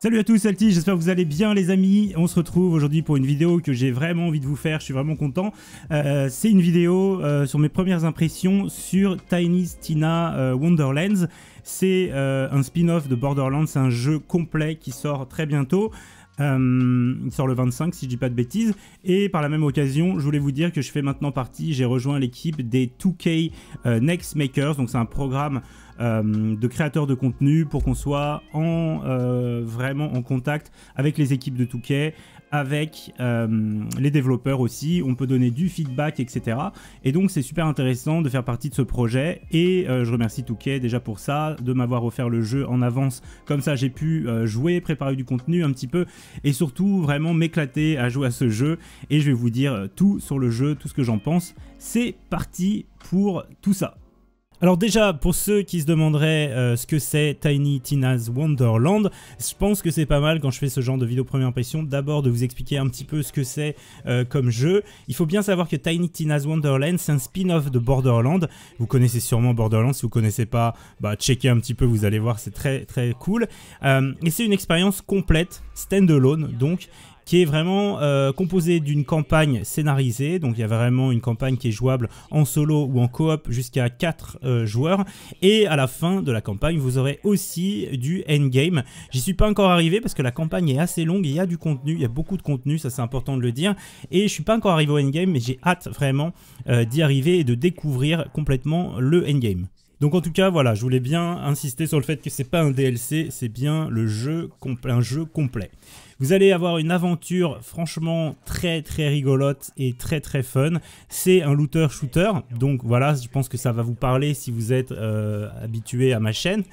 Salut à tous, Alti, j'espère que vous allez bien les amis. On se retrouve aujourd'hui pour une vidéo que j'ai vraiment envie de vous faire, je suis vraiment content. Euh, c'est une vidéo euh, sur mes premières impressions sur Tiny's Tina euh, Wonderlands. C'est un spin-off de Borderlands, c'est un jeu complet qui sort très bientôt. il sort le 25 si je dis pas de bêtises. Et par la même occasion, je voulais vous dire que je fais maintenant partie, j'ai rejoint l'équipe des 2K Next Makers. Donc c'est un programme euh, de créateurs de contenu pour qu'on soit euh, vraiment en contact avec les équipes de Touquet, avec euh, les développeurs aussi, on peut donner du feedback, etc. Et donc c'est super intéressant de faire partie de ce projet et je remercie Touquet déjà pour ça, de m'avoir offert le jeu en avance, comme ça j'ai pu jouer, préparer du contenu un petit peu et surtout vraiment m'éclater à jouer à ce jeu et je vais vous dire tout sur le jeu, tout ce que j'en pense. C'est parti pour tout ça. Alors déjà, pour ceux qui se demanderaient euh, ce que c'est Tiny Tina's Wonderland, je pense que c'est pas mal quand je fais ce genre de vidéo première impression, d'abord de vous expliquer un petit peu ce que c'est euh, comme jeu. Il faut bien savoir que Tiny Tina's Wonderland, c'est un spin-off de Borderland. Vous connaissez sûrement Borderland, si vous connaissez pas, bah checkez un petit peu, vous allez voir, c'est très très cool. Euh, et c'est une expérience complète, standalone donc, qui est vraiment euh, composé d'une campagne scénarisée. Donc il y a vraiment une campagne qui est jouable en solo ou en coop jusqu'à 4 euh, joueurs. Et à la fin de la campagne, vous aurez aussi du endgame. J'y suis pas encore arrivé parce que la campagne est assez longue, il y a du contenu, il y a beaucoup de contenu, ça c'est important de le dire. Et je suis pas encore arrivé au endgame, mais j'ai hâte vraiment euh, d'y arriver et de découvrir complètement le endgame. Donc en tout cas, voilà, je voulais bien insister sur le fait que c'est pas un DLC, c'est bien le jeu un jeu complet. Vous allez avoir une aventure franchement très très rigolote et très très fun. C'est un looter shooter, donc voilà, je pense que ça va vous parler si vous êtes euh, habitué à ma chaîne.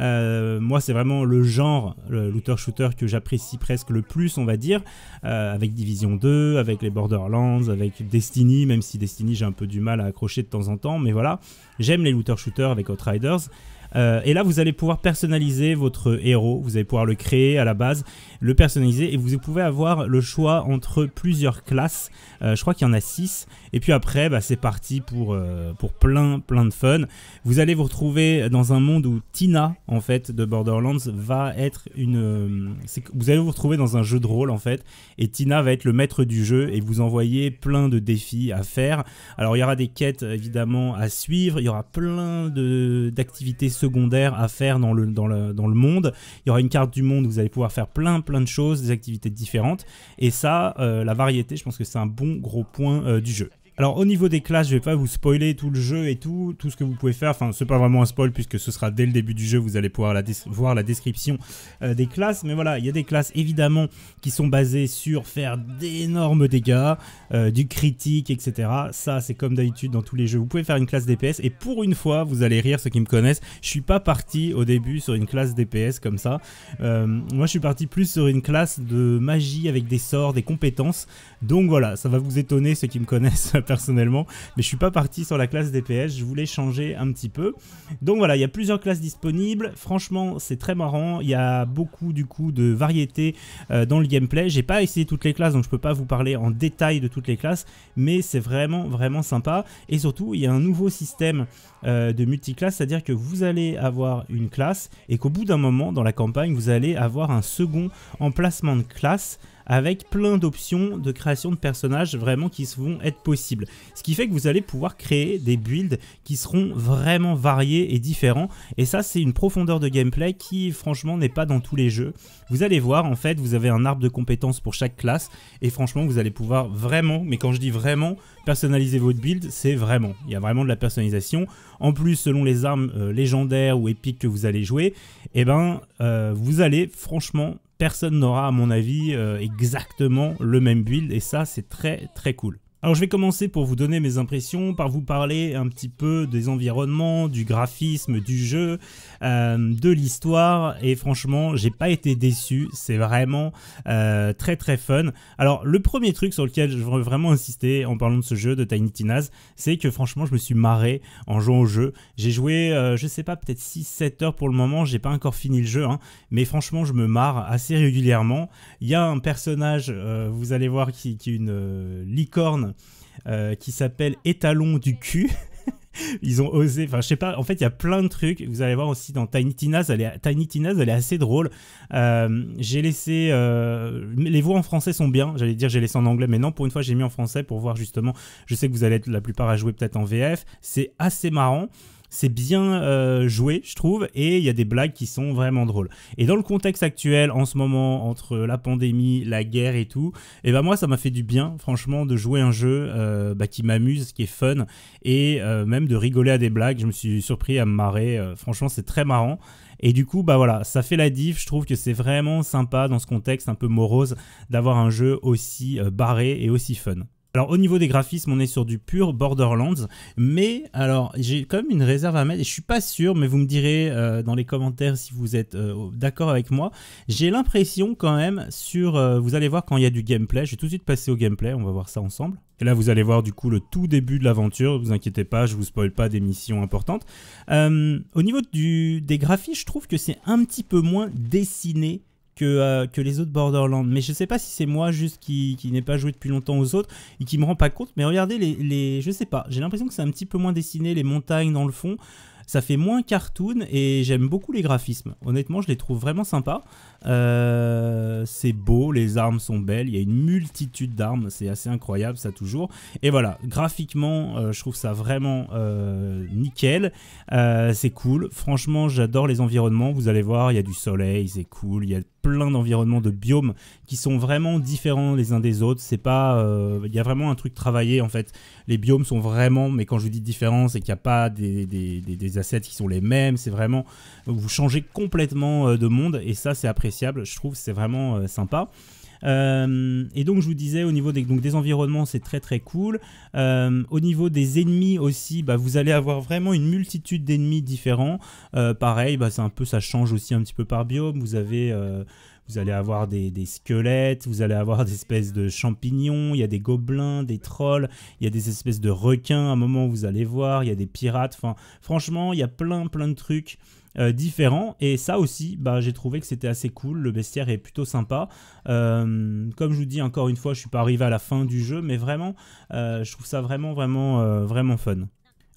Euh, moi, c'est vraiment le genre looter shooter que j'apprécie presque le plus, on va dire, euh, avec Division 2, avec les Borderlands, avec Destiny, même si Destiny j'ai un peu du mal à accrocher de temps en temps, mais voilà, j'aime les looter shooters avec Outriders. Euh, et là, vous allez pouvoir personnaliser votre héros. Vous allez pouvoir le créer à la base, le personnaliser. Et vous pouvez avoir le choix entre plusieurs classes. Euh, je crois qu'il y en a 6. Et puis après, bah, c'est parti pour, euh, pour plein, plein de fun. Vous allez vous retrouver dans un monde où Tina, en fait, de Borderlands, va être une... vous allez vous retrouver dans un jeu de rôle, en fait. Et Tina va être le maître du jeu et vous envoyer plein de défis à faire. Alors, il y aura des quêtes, évidemment, à suivre. Il y aura plein d'activités secondaire à faire dans le, dans, le, monde. Il y aura une carte du monde où vous allez pouvoir faire plein plein de choses, des activités différentes. Et ça, euh, la variété, je pense que c'est un bon gros point euh, du jeu. Alors au niveau des classes, je vais pas vous spoiler tout le jeu et tout, tout ce que vous pouvez faire. Enfin, c'est pas vraiment un spoil puisque ce sera dès le début du jeu, vous allez pouvoir voir la description euh, des classes. Mais voilà, il y a des classes évidemment qui sont basées sur faire d'énormes dégâts, euh, du critique, etc. Ça, c'est comme d'habitude dans tous les jeux. Vous pouvez faire une classe DPS et pour une fois, vous allez rire ceux qui me connaissent. Je suis pas parti au début sur une classe DPS comme ça. Euh, moi, je suis parti plus sur une classe de magie avec des sorts, des compétences. Donc voilà, ça va vous étonner ceux qui me connaissent personnellement. Mais je suis pas parti sur la classe DPS, je voulais changer un petit peu. Donc voilà, il y a plusieurs classes disponibles. Franchement, c'est très marrant. Il y a beaucoup du coup de variété euh, dans le gameplay. J'ai pas essayé toutes les classes, donc je peux pas vous parler en détail de toutes les classes. Mais c'est vraiment, vraiment sympa. Et surtout, il y a un nouveau système euh, de multiclasse, c'est-à-dire que vous allez avoir une classe et qu'au bout d'un moment dans la campagne, vous allez avoir un second emplacement de classe avec plein d'options de création de personnages vraiment qui vont être possibles. Ce qui fait que vous allez pouvoir créer des builds qui seront vraiment variés et différents. Et ça, c'est une profondeur de gameplay qui, franchement, n'est pas dans tous les jeux. Vous allez voir, en fait, vous avez un arbre de compétences pour chaque classe. Et franchement, vous allez pouvoir vraiment, mais quand je dis vraiment, personnaliser votre build, c'est vraiment. Il y a vraiment de la personnalisation. En plus, selon les armes euh, légendaires ou épiques que vous allez jouer, et eh ben, euh, vous allez franchement personne n'aura à mon avis euh, exactement le même build et ça c'est très très cool. Alors je vais commencer pour vous donner mes impressions, par vous parler un petit peu des environnements, du graphisme, du jeu, euh, de l'histoire, et franchement j'ai pas été déçu, c'est vraiment euh, très très fun. Alors le premier truc sur lequel je voudrais vraiment insister en parlant de ce jeu de Tiny Tina's, c'est que franchement je me suis marré en jouant au jeu. J'ai joué, euh, je sais pas, peut-être 6-7 heures pour le moment, j'ai pas encore fini le jeu, hein. mais franchement je me marre assez régulièrement. Il y a un personnage, vous allez voir, qui est une licorne euh, qui s'appelle Étalon du cul. ils ont osé, enfin je sais pas, en fait il y a plein de trucs, vous allez voir aussi dans Tiny Tina's, elle est, Tiny elle est assez drôle, euh, j'ai laissé, euh, les voix en français sont bien, j'allais dire j'ai laissé en anglais, mais non pour une fois j'ai mis en français pour voir justement, je sais que vous allez être la plupart à jouer peut-être en VF, c'est assez marrant, c'est bien euh, joué, je trouve, et il y a des blagues qui sont vraiment drôles. Et dans le contexte actuel, en ce moment, entre la pandémie, la guerre et tout, et eh ben moi, ça m'a fait du bien, franchement, de jouer un jeu euh, bah, qui m'amuse, qui est fun, et euh, même de rigoler à des blagues. Je me suis surpris à me marrer. franchement, c'est très marrant. Et du coup, bah voilà, ça fait la diff. Je trouve que c'est vraiment sympa dans ce contexte un peu morose d'avoir un jeu aussi barré et aussi fun. Alors au niveau des graphismes, on est sur du pur Borderlands, mais alors j'ai quand même une réserve à mettre, et je suis pas sûr, mais vous me direz euh, dans les commentaires si vous êtes euh, d'accord avec moi, j'ai l'impression quand même sur, euh, vous allez voir quand il y a du gameplay, je vais tout de suite passer au gameplay, on va voir ça ensemble. Et là, vous allez voir du coup le tout début de l'aventure. Vous inquiétez pas, je vous spoil pas des missions importantes. au niveau des graphismes, je trouve que c'est un petit peu moins dessiné euh, que, les autres Borderlands. Mais je sais pas si c'est moi juste qui, n'ai pas joué depuis longtemps aux autres et qui me rend pas compte. Mais regardez, les, les je sais pas, j'ai l'impression que c'est un petit peu moins dessiné, les montagnes dans le fond. Ça fait moins cartoon et j'aime beaucoup les graphismes. Honnêtement, je les trouve vraiment sympas. Euh, c'est beau, les armes sont belles, il y a une multitude d'armes, c'est assez incroyable ça toujours. Et voilà, graphiquement, euh, je trouve ça vraiment euh, nickel, c'est cool. Franchement, j'adore les environnements, vous allez voir, il y a du soleil, c'est cool, il y a plein d'environnements de biomes qui sont vraiment différents les uns des autres. C'est pas, il y a vraiment un truc travaillé en fait. Les biomes sont vraiment, mais quand je dis différents, c'est qu'il n'y a pas des, des, assets qui sont les mêmes. C'est vraiment, vous changez complètement de monde et ça c'est après je trouve c'est vraiment euh, sympa. Euh, et donc je vous disais au niveau des, donc, des environnements c'est très très cool. Euh, au niveau des ennemis aussi, bah, vous allez avoir vraiment une multitude d'ennemis différents. pareil, bah, c'est un peu ça change aussi un petit peu par biome. Vous avez vous allez avoir des, des, squelettes, vous allez avoir des espèces de champignons, il y a des gobelins, des trolls, il y a des espèces de requins à un moment vous allez voir, il y a des pirates, enfin franchement il y a plein plein de trucs euh, différents. Et ça aussi, bah, j'ai trouvé que c'était assez cool. Le bestiaire est plutôt sympa. Euh, comme je vous dis encore une fois, je suis pas arrivé à la fin du jeu, mais vraiment, euh, je trouve ça vraiment, vraiment, vraiment fun.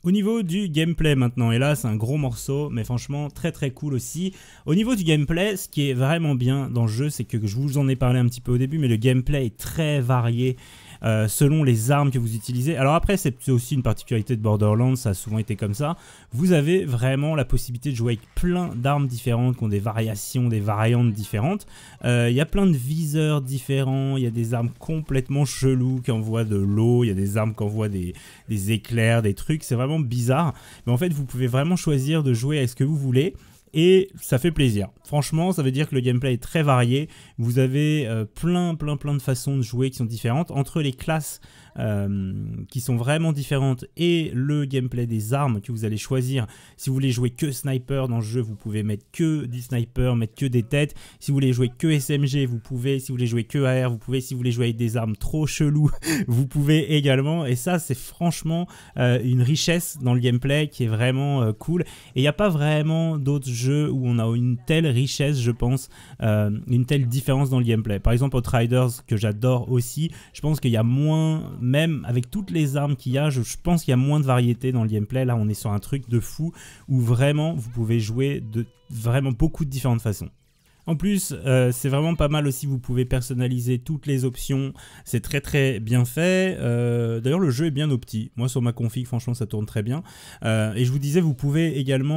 Au niveau du gameplay maintenant, et là c'est un gros morceau, mais franchement très très cool aussi. Au niveau du gameplay, ce qui est vraiment bien dans le jeu, c'est que je vous en ai parlé un petit peu au début, mais le gameplay est très varié euh, selon les armes que vous utilisez. Alors après, c'est aussi une particularité de Borderlands, ça a souvent été comme ça. Vous avez vraiment la possibilité de jouer avec plein d'armes différentes, qui ont des variations, des variantes différentes. Euh, il y a plein de viseurs différents, il y a des armes complètement cheloues qui envoient de l'eau, il y a des armes qui envoient des, des éclairs, des trucs, c'est vraiment bizarre. Mais en fait, vous pouvez vraiment choisir de jouer à ce que vous voulez et ça fait plaisir. Franchement, ça veut dire que le gameplay est très varié. Vous avez euh, plein, plein, plein de façons de jouer qui sont différentes. Entre les classes euh, qui sont vraiment différentes et le gameplay des armes que vous allez choisir. Si vous voulez jouer que sniper dans le jeu, vous pouvez mettre que des snipers, mettre que des têtes. Si vous voulez jouer que SMG, vous pouvez. Si vous voulez jouer que AR, vous pouvez. Si vous voulez jouer avec des armes trop cheloues, vous pouvez également. Et ça, c'est franchement euh, une richesse dans le gameplay qui est vraiment euh, cool. Et il n'y a pas vraiment d'autres jeux où on a une telle richesse, je pense, une telle différence dans le gameplay. Par exemple, Outriders, que j'adore aussi, je pense qu'il y a moins même avec toutes les armes qu'il y a, je, pense qu'il y a moins de variété dans le gameplay. Là, on est sur un truc de fou où vraiment vous pouvez jouer de vraiment beaucoup de différentes façons. En plus, euh, c'est vraiment pas mal aussi, vous pouvez personnaliser toutes les options, c'est très très bien fait. Euh, d'ailleurs, le jeu est bien opti. Moi, sur ma config, franchement, ça tourne très bien. Euh, et je vous disais, vous pouvez également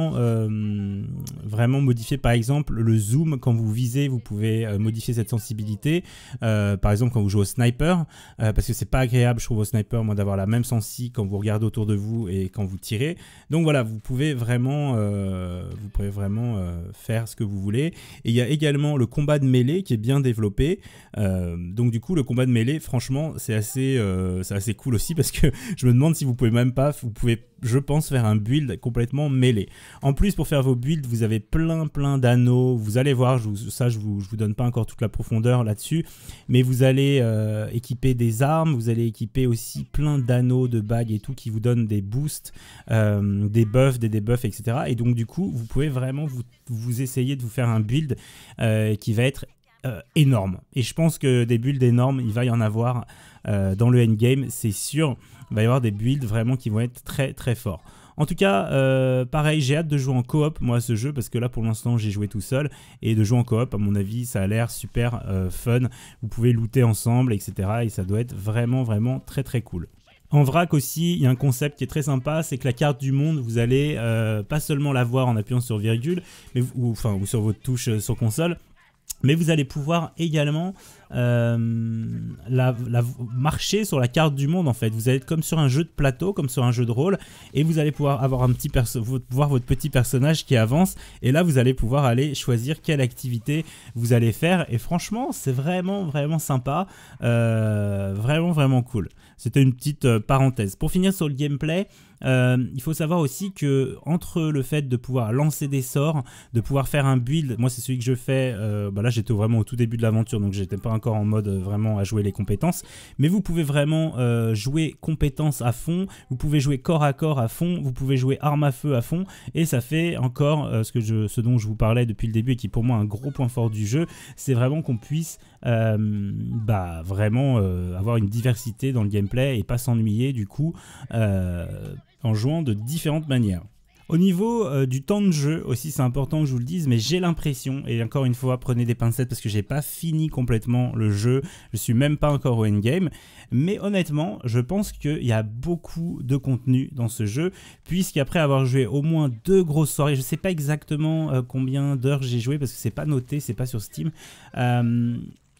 vraiment modifier, par exemple, le zoom quand vous visez, vous pouvez modifier cette sensibilité. par exemple, quand vous jouez au sniper, parce que c'est pas agréable, je trouve, au sniper, moi, d'avoir la même sensi quand vous regardez autour de vous et quand vous tirez. Donc voilà, vous pouvez vraiment, vous pouvez vraiment faire ce que vous voulez. Et il y a également le combat de mêlée qui est bien développé. Euh, donc du coup, le combat de mêlée, franchement, c'est assez, euh, c'est assez cool aussi parce que je me demande si vous pouvez même pas, vous pouvez, je pense, faire un build complètement mêlé. En plus, pour faire vos builds, vous avez plein plein d'anneaux. Vous allez voir, ça, je vous, donne pas encore toute la profondeur là-dessus, mais vous allez euh, équiper des armes, vous allez équiper aussi plein d'anneaux, de bagues et tout qui vous donnent des boosts, des buffs, des debuffs, etc. Et donc du coup, vous pouvez vraiment vous, vous essayer de vous faire un build euh, qui va être euh, énorme. Et je pense que des builds énormes, il va y en avoir euh, dans le endgame, c'est sûr. Il va y avoir des builds vraiment qui vont être très très forts. En tout cas, pareil, j'ai hâte de jouer en coop, moi, à ce jeu, parce que là, pour l'instant, j'ai joué tout seul. Et de jouer en coop, à mon avis, ça a l'air super fun. Vous pouvez looter ensemble, etc. Et ça doit être vraiment, vraiment très, très cool. En vrac aussi, il y a un concept qui est très sympa, c'est que la carte du monde, vous allez euh, pas seulement la voir en appuyant sur virgule, mais, ou, enfin, sur votre touche euh, sur console, mais vous allez pouvoir également euh, la, marcher sur la carte du monde en fait. Vous allez être comme sur un jeu de plateau, comme sur un jeu de rôle, et vous allez pouvoir avoir un petit votre, voir votre petit personnage qui avance. Et là, vous allez pouvoir aller choisir quelle activité vous allez faire. Et franchement, c'est vraiment vraiment sympa, vraiment vraiment cool. C'était une petite euh, parenthèse. Pour finir sur le gameplay, euh, il faut savoir aussi que entre le fait de pouvoir lancer des sorts, de pouvoir faire un build, moi c'est celui que je fais, euh, bah là j'étais vraiment au tout début de l'aventure donc j'étais pas encore en mode euh, vraiment à jouer les compétences, mais vous pouvez vraiment jouer compétences à fond, vous pouvez jouer corps à corps à fond, vous pouvez jouer arme à feu à fond et ça fait encore ce, que je, ce dont je vous parlais depuis le début et qui pour moi un gros point fort du jeu, c'est vraiment qu'on puisse bah, vraiment avoir une diversité dans le gameplay et pas s'ennuyer du coup en jouant de différentes manières. Au niveau euh, du temps de jeu aussi, c'est important que je vous le dise, mais j'ai l'impression, et encore une fois, prenez des pincettes parce que j'ai pas fini complètement le jeu, je suis même pas encore au endgame, mais honnêtement, je pense qu'il y a beaucoup de contenu dans ce jeu, puisqu'après avoir joué au moins deux grosses soirées, je sais pas exactement euh, combien d'heures j'ai joué parce que c'est pas noté, c'est pas sur Steam, euh,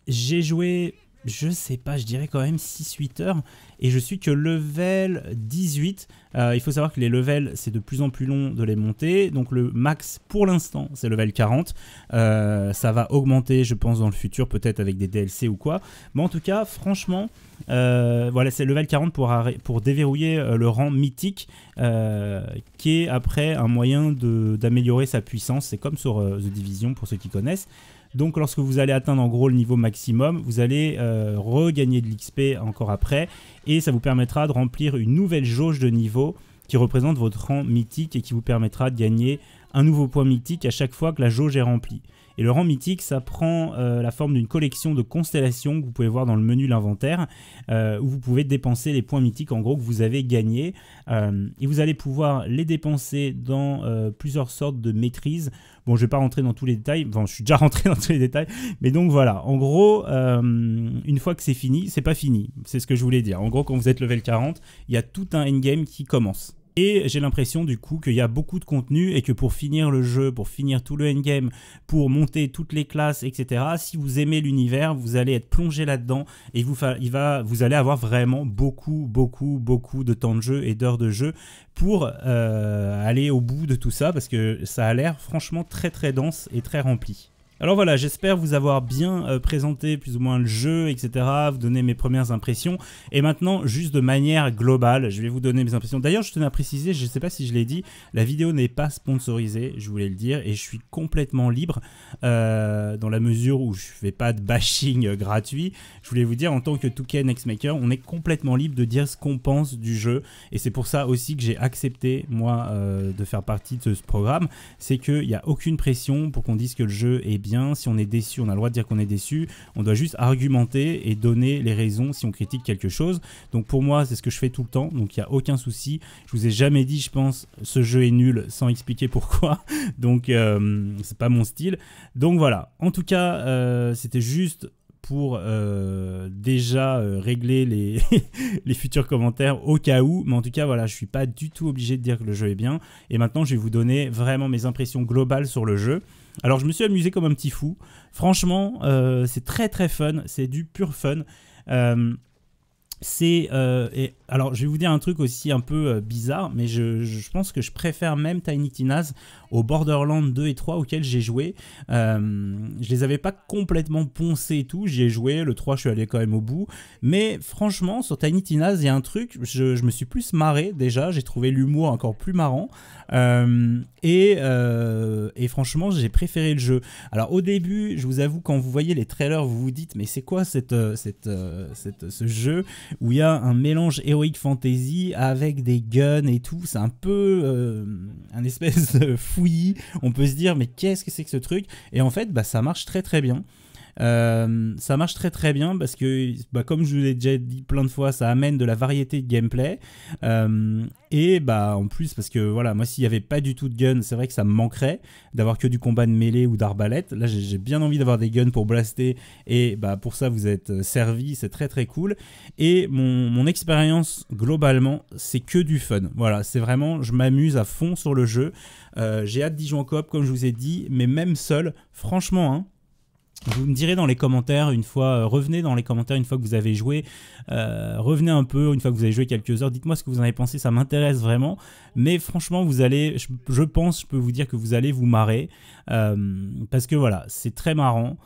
j'ai joué je sais pas, je dirais quand même 6-8 heures. Et je suis que level 18. Euh, il faut savoir que les levels, c'est de plus en plus long de les monter. Donc le max pour l'instant, c'est level 40. Euh, ça va augmenter, je pense, dans le futur, peut-être avec des DLC ou quoi. Mais en tout cas, franchement, euh, voilà, c'est level 40 pour, déverrouiller euh, le rang mythique, euh, qui est après un moyen d'améliorer sa puissance. C'est comme sur The Division pour ceux qui connaissent. Donc lorsque vous allez atteindre en gros le niveau maximum, vous allez regagner de l'XP encore après, et ça vous permettra de remplir une nouvelle jauge de niveau qui représente votre rang mythique et qui vous permettra de gagner un nouveau point mythique à chaque fois que la jauge est remplie. Et le rang mythique, ça prend euh, la forme d'une collection de constellations que vous pouvez voir dans le menu l'inventaire, euh, où vous pouvez dépenser les points mythiques en gros que vous avez gagnés. Euh, et vous allez pouvoir les dépenser dans plusieurs sortes de maîtrises. Bon, je ne vais pas rentrer dans tous les détails, enfin je suis déjà rentré dans tous les détails, mais donc voilà, en gros, une fois que c'est fini, c'est pas fini, c'est ce que je voulais dire. En gros, quand vous êtes level 40, il y a tout un endgame qui commence. Et j'ai l'impression du coup qu'il y a beaucoup de contenu et que pour finir le jeu, pour finir tout le endgame, pour monter toutes les classes, etc., si vous aimez l'univers, vous allez être plongé là-dedans et vous, il va, vous allez avoir vraiment beaucoup, beaucoup, beaucoup de temps de jeu et d'heures de jeu pour euh, aller au bout de tout ça parce que ça a l'air franchement très très dense et très rempli. Alors voilà, j'espère vous avoir bien euh, présenté plus ou moins le jeu, etc., vous donner mes premières impressions. Et maintenant, juste de manière globale, je vais vous donner mes impressions. D'ailleurs, je tenais à préciser, je ne sais pas si je l'ai dit, la vidéo n'est pas sponsorisée, je voulais le dire, et je suis complètement libre euh, dans la mesure où je ne fais pas de bashing euh, gratuit. Je voulais vous dire, en tant que Touquet Maker, on est complètement libre de dire ce qu'on pense du jeu. Et c'est pour ça aussi que j'ai accepté, moi, de faire partie de ce programme. C'est qu'il n'y a aucune pression pour qu'on dise que le jeu est bien si on est déçu, on a le droit de dire qu'on est déçu. On doit juste argumenter et donner les raisons si on critique quelque chose. Donc pour moi, c'est ce que je fais tout le temps, donc il n'y a aucun souci. Je vous ai jamais dit, je pense, ce jeu est nul sans expliquer pourquoi. Donc euh, c'est pas mon style. Donc voilà. En tout cas, euh, c'était juste pour euh, déjà régler les, les, futurs commentaires au cas où. Mais en tout cas, voilà, je suis pas du tout obligé de dire que le jeu est bien. Et maintenant, je vais vous donner vraiment mes impressions globales sur le jeu. Alors je me suis amusé comme un petit fou. Franchement, euh, c'est très très fun, c'est du pur fun. Euh, c'est euh, et alors, je vais vous dire un truc aussi un peu euh, bizarre, mais je, pense que je préfère même Tiny Tina's aux Borderlands 2 et 3 auxquels j'ai joué. Je euh, je les avais pas complètement poncés et tout, j'y ai joué, le 3 je suis allé quand même au bout. Mais franchement, sur Tiny Tina's, il y a un truc, je, me suis plus marré déjà, j'ai trouvé l'humour encore plus marrant. Euh, et, franchement, j'ai préféré le jeu. Alors au début, je vous avoue, quand vous voyez les trailers, vous vous dites, mais c'est quoi cette, ce jeu où il y a un mélange héros fantasy avec des guns et tout. C'est un peu euh, un espèce de fouillis. On peut se dire, mais qu'est-ce que c'est que ce truc Et en fait, bah, ça marche très très bien. Euh, ça marche très très bien parce que, bah, comme je vous l'ai déjà dit plein de fois, ça amène de la variété de gameplay. Euh, et bah en plus, parce que voilà, moi s'il n'y avait pas du tout de gun, c'est vrai que ça me manquerait d'avoir que du combat de mêlée ou d'arbalète. Là j'ai bien envie d'avoir des guns pour blaster et bah pour ça vous êtes euh, servi, c'est très très cool. Et mon, mon expérience globalement, c'est que du fun. Voilà, c'est vraiment, je m'amuse à fond sur le jeu. j'ai hâte d'y jouer en coop comme je vous ai dit, mais même seul, franchement, hein, vous me direz dans les commentaires une fois, euh, revenez dans les commentaires une fois que vous avez joué, euh, revenez un peu une fois que vous avez joué quelques heures, dites-moi ce que vous en avez pensé, ça m'intéresse vraiment. Mais franchement, vous allez, je, pense, je peux vous dire que vous allez vous marrer euh, parce que voilà, c'est très marrant.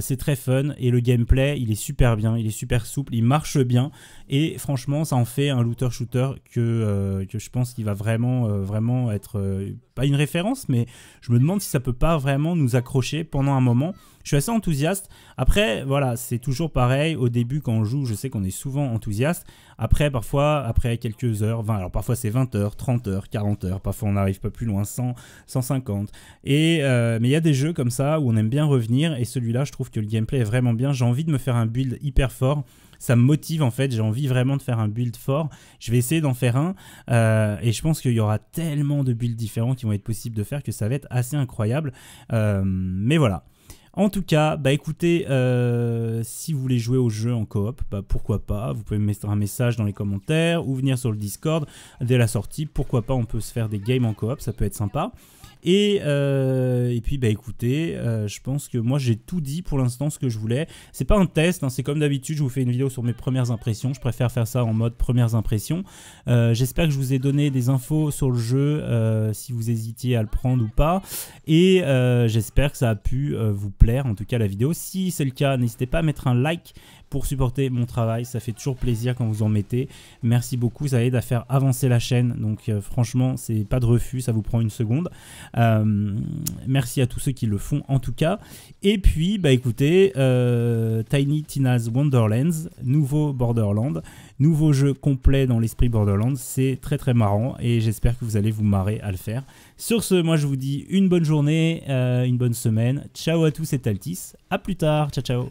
c'est très fun et le gameplay il est super bien, il est super souple, il marche bien et franchement ça en fait un looter shooter que, je pense qu'il va vraiment vraiment être pas une référence mais je me demande si ça peut pas vraiment nous accrocher pendant un moment je suis assez enthousiaste. Après, voilà, c'est toujours pareil. Au début, quand on joue, je sais qu'on est souvent enthousiaste. Après, parfois, après quelques heures, 20, alors parfois c'est 20 heures, 30 heures, 40 heures, parfois on n'arrive pas plus loin, 100, 150. Et, euh, mais il y a des jeux comme ça où on aime bien revenir. Et celui-là, je trouve que le gameplay est vraiment bien. J'ai envie de me faire un build hyper fort ça me motive en fait. J'ai envie vraiment de faire un build fort. Je vais essayer d'en faire un euh, et je pense qu'il y aura tellement de builds différents qui vont être possibles de faire que ça va être assez incroyable. Euh, mais voilà. En tout cas, bah écoutez, euh, si vous voulez jouer au jeu en coop, bah pourquoi pas, vous pouvez me mettre un message dans les commentaires ou venir sur le Discord dès la sortie, pourquoi pas on peut se faire des games en coop, ça peut être sympa. Et, euh, et puis, bah écoutez, euh, je pense que moi j'ai tout dit pour l'instant ce que je voulais. C'est pas un test, hein, c'est comme d'habitude, je vous fais une vidéo sur mes premières impressions. Je préfère faire ça en mode premières impressions. Euh, j'espère que je vous ai donné des infos sur le jeu, si vous hésitiez à le prendre ou pas. Et J'espère que ça a pu vous plaire, en tout cas la vidéo. Si c'est le cas, n'hésitez pas à mettre un like pour supporter mon travail. Ça fait toujours plaisir quand vous en mettez. Merci beaucoup, ça aide à faire avancer la chaîne. Donc euh, franchement, c'est pas de refus, ça vous prend une seconde. Euh, merci à tous ceux qui le font en tout cas. Et puis, bah écoutez, euh, Tiny Tina's Wonderlands, nouveau Borderland, nouveau jeu complet dans l'esprit Borderlands. C'est très très marrant et j'espère que vous allez vous marrer à le faire. Sur ce, moi je vous dis une bonne journée, une bonne semaine. Ciao à tous c'est Altis, À plus tard. Ciao ciao.